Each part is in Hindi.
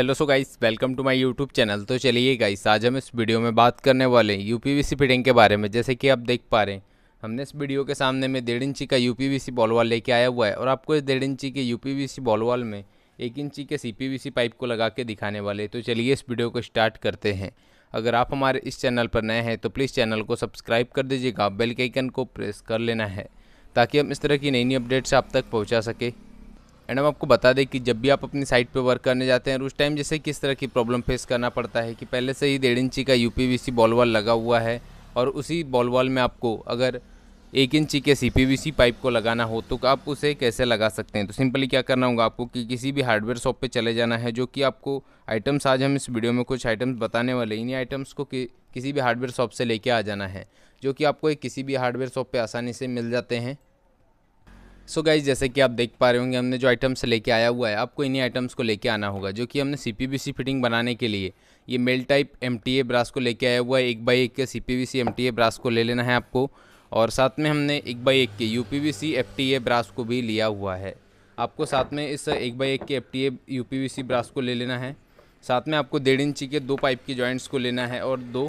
hello so guys welcome to my YouTube channel तो चलिए गाइस आज हम इस वीडियो में बात करने वाले हैं यूपीवीसी फिटिंग के बारे में जैसे कि आप देख पा रहे हैं हमने इस वीडियो के सामने में डेढ़ इंची का यूपीवीसी बॉलवाल लेके आया हुआ है और आपको इस डेढ़ इंची के यूपीवीसी बॉलवाल में एक इंची के सी पाइप को लगा के दिखाने वाले तो चलिए इस वीडियो को स्टार्ट करते हैं अगर आप हमारे इस चैनल पर नए हैं तो प्लीज़ चैनल को सब्सक्राइब कर दीजिएगा बेलकैकन को प्रेस कर लेना है ताकि हम इस तरह की नई नई अपडेट्स आप तक पहुँचा सकें एंड हम आपको बता दें कि जब भी आप अपनी साइट पे वर्क करने जाते हैं उस टाइम जैसे किस तरह की प्रॉब्लम फेस करना पड़ता है कि पहले से ही डेढ़ इंची का यू बॉल वॉल लगा हुआ है और उसी बॉल वॉल में आपको अगर एक इंची के सी पाइप को लगाना हो तो आप उसे कैसे लगा सकते हैं तो सिंपली क्या करना होगा आपको कि किसी भी हार्डवेयर शॉप पे चले जाना है जो कि आपको आइटम्स आज हम इस वीडियो में कुछ आइटम्स बताने वाले इन्हीं आइटम्स को कि, किसी भी हार्डवेयर शॉप से लेके आ जाना है जो कि आपको एक किसी भी हार्डवेयर शॉप पे आसानी से मिल जाते हैं सो गाइज जैसे कि आप देख पा रहे होंगे हमने जो आइटम्स लेके आया हुआ है आपको इन्हीं आइटम्स को लेके आना होगा जो कि हमने सी फिटिंग बनाने के लिए ये male type M T brass को लेके आया हुआ है एक बाई एक के सी पी एम ब्रास को ले लेना है आपको और साथ में हमने एक बाई एक के U P V C F T A brass को भी लिया हुआ है आपको साथ में इस एक बाई एक के F T A U P V C brass को ले लेना है साथ में आपको डेढ़ इंची के दो पाइप के जॉइंट्स को लेना है और दो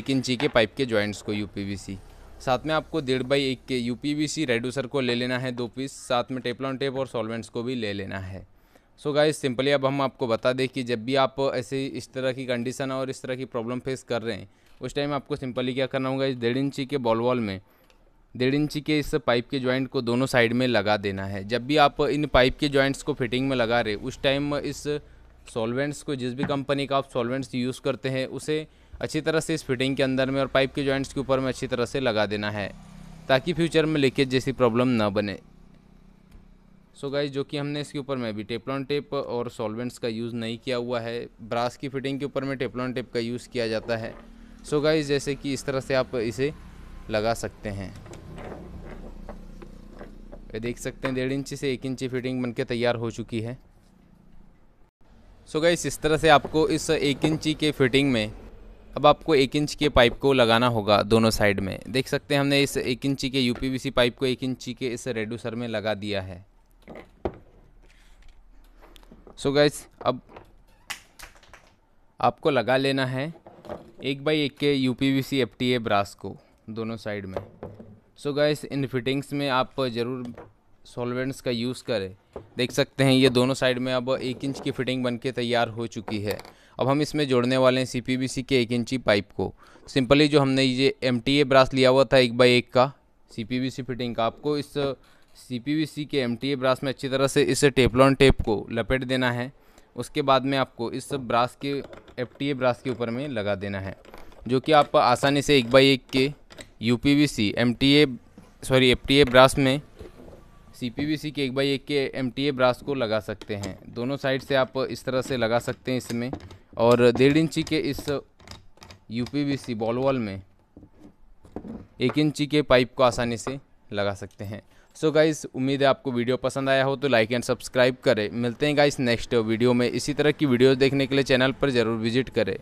एक इंची के पाइप के जॉइंट्स को यू पी वी सी साथ में आपको डेढ़ बाई एक के यू रेड्यूसर को ले लेना है दो पीस साथ में टेपलॉन टेप और सॉल्वेंट्स को भी ले लेना है सो so गाइज सिंपली अब हम आपको बता दें कि जब भी आप ऐसे इस तरह की कंडीशन और इस तरह की प्रॉब्लम फेस कर रहे हैं उस टाइम आपको सिंपली क्या करना होगा इस डेढ़ इंची के बॉल वॉल में डेढ़ इंची के इस पाइप के जॉइंट को दोनों साइड में लगा देना है जब भी आप इन पाइप के जॉइंट्स को फिटिंग में लगा रहे उस टाइम इस सॉल्वेंट्स को जिस भी कंपनी का आप सॉल्वेंट्स यूज़ करते हैं उसे अच्छी तरह से इस फिटिंग के अंदर में और पाइप के जॉइंट्स के ऊपर में अच्छी तरह से लगा देना है ताकि फ्यूचर में लीकेज जैसी प्रॉब्लम ना बने सो so गाइज जो कि हमने इसके ऊपर में भी टेपलॉन टेप और सॉल्वेंट्स का यूज़ नहीं किया हुआ है ब्रास की फिटिंग के ऊपर में टेपलॉन टेप का यूज़ किया जाता है सो so गाइज जैसे कि इस तरह से आप इसे लगा सकते हैं ये देख सकते हैं डेढ़ इंची से एक इंची फिटिंग बनके तैयार हो चुकी है सो so गाइज इस तरह से आपको इस एक इंची के फिटिंग में अब आपको एक इंच के पाइप को लगाना होगा दोनों साइड में देख सकते हैं हमने इस एक इंची के यूपीवीसी पाइप को एक इंची के इस रेडूसर में लगा दिया है सो so गैस अब आपको लगा लेना है एक बाई एक के U P V C F T A brass को दोनों साइड में सो so गैस इन फिटिंग्स में आप ज़रूर सॉल्वेंट्स का यूज़ करें देख सकते हैं ये दोनों साइड में अब एक इंच की फिटिंग बन के तैयार हो चुकी है अब हम इसमें जोड़ने वाले हैं सी के एक इंची पाइप को सिंपली जो हमने ये एम ब्रास लिया हुआ था एक बाई एक का सी फिटिंग का आपको इस सी के एम ब्रास में अच्छी तरह से इस टेपलॉन टेप को लपेट देना है उसके बाद में आपको इस ब्रास के एफ ब्रास के ऊपर में लगा देना है जो कि आप आसानी से एक बाई एक के U P V C M T A sorry F T A brass में सी पी वी सी के एक बाई एक के एम टी ए ब्रास को लगा सकते हैं दोनों साइड से आप इस तरह से लगा सकते हैं इसमें और डेढ़ इंची के इस U P V C ball valve में एक इंची के पाइप को आसानी से लगा सकते हैं सो so गाइस उम्मीद है आपको वीडियो पसंद आया हो तो लाइक एंड सब्सक्राइब करें मिलते हैं गाइस नेक्स्ट वीडियो में इसी तरह की वीडियोस देखने के लिए चैनल पर ज़रूर विजिट करें